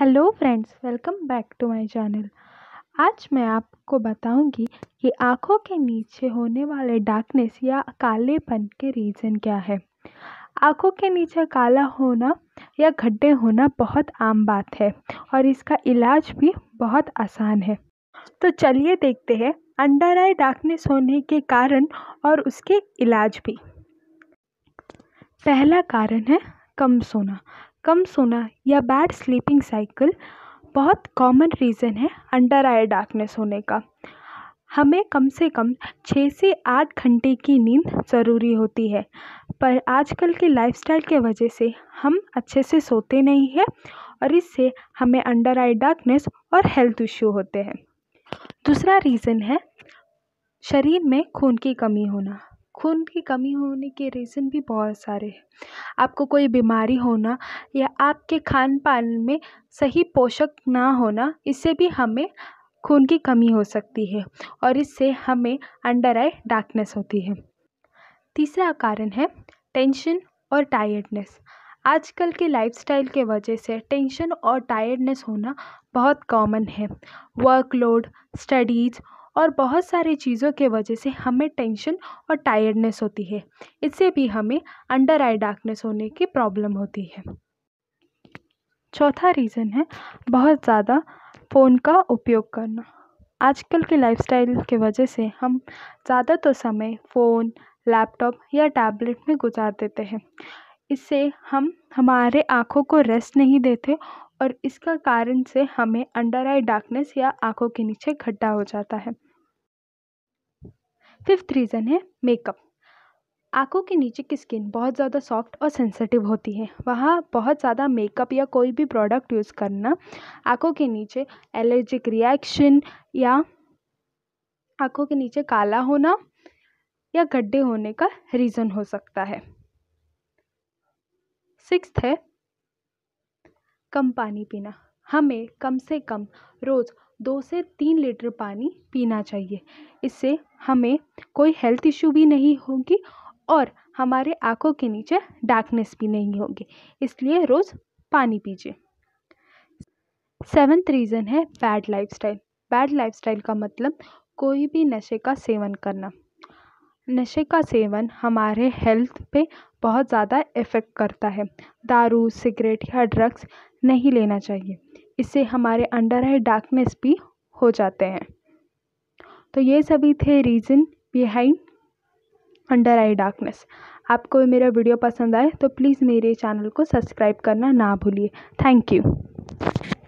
hello friends welcome back to my channel आज मैं आपको बताऊंगी कि आँखों के नीचे होने वाले डार्कनेस या कालेपन के रीज़न क्या है आँखों के नीचे काला होना या गड्ढे होना बहुत आम बात है और इसका इलाज भी बहुत आसान है तो चलिए देखते हैं अंडर आई डार्कनेस होने के कारण और उसके इलाज भी पहला कारण है कम सोना कम सोना या बैड स्लीपिंग साइकिल बहुत कॉमन रीज़न है अंडर आई डार्कनेस होने का हमें कम से कम छः से आठ घंटे की नींद ज़रूरी होती है पर आजकल के लाइफस्टाइल के वजह से हम अच्छे से सोते नहीं हैं और इससे हमें अंडर आई डार्कनेस और हेल्थ इश्यू होते हैं दूसरा रीज़न है शरीर में खून की कमी होना खून की कमी होने के रीज़न भी बहुत सारे हैं आपको कोई बीमारी होना या आपके खान पान में सही पोषक ना होना इससे भी हमें खून की कमी हो सकती है और इससे हमें अंडर आई डार्कनेस होती है तीसरा कारण है टेंशन और टायर्डनेस आजकल के लाइफस्टाइल के वजह से टेंशन और टायर्डनेस होना बहुत कॉमन है वर्कलोड स्टडीज़ और बहुत सारी चीज़ों के वजह से हमें टेंशन और टायर्डनेस होती है इससे भी हमें अंडर आई डार्कनेस होने की प्रॉब्लम होती है चौथा रीज़न है बहुत ज़्यादा फ़ोन का उपयोग करना आजकल के लाइफस्टाइल के वजह से हम ज़्यादा तो समय फ़ोन लैपटॉप या टैबलेट में गुजार देते हैं इससे हम हमारे आँखों को रेस्ट नहीं देते और इसका कारण से हमें अंडर आई डार्कनेस या आँखों के नीचे गड्ढा हो जाता है फिफ्थ रीज़न है मेकअप आँखों के नीचे की स्किन बहुत ज़्यादा सॉफ्ट और सेंसिटिव होती है वहाँ बहुत ज़्यादा मेकअप या कोई भी प्रोडक्ट यूज़ करना आँखों के नीचे एलर्जिक रिएक्शन या आँखों के नीचे काला होना या गड्ढे होने का रीज़न हो सकता है सिक्स्थ है कम पानी पीना हमें कम से कम रोज़ दो से तीन लीटर पानी पीना चाहिए इससे हमें कोई हेल्थ इशू भी नहीं होगी और हमारे आँखों के नीचे डार्कनेस भी नहीं होगी इसलिए रोज़ पानी पीजिए सेवन्थ रीज़न है बैड लाइफस्टाइल बैड लाइफस्टाइल का मतलब कोई भी नशे का सेवन करना नशे का सेवन हमारे हेल्थ पे बहुत ज़्यादा इफ़ेक्ट करता है दारू सिगरेट या ड्रग्स नहीं लेना चाहिए इससे हमारे अंडर आई डार्कनेस भी हो जाते हैं तो ये सभी थे reason behind under eye darkness आपको मेरा वीडियो पसंद आए तो प्लीज़ मेरे चैनल को सब्सक्राइब करना ना भूलिए थैंक यू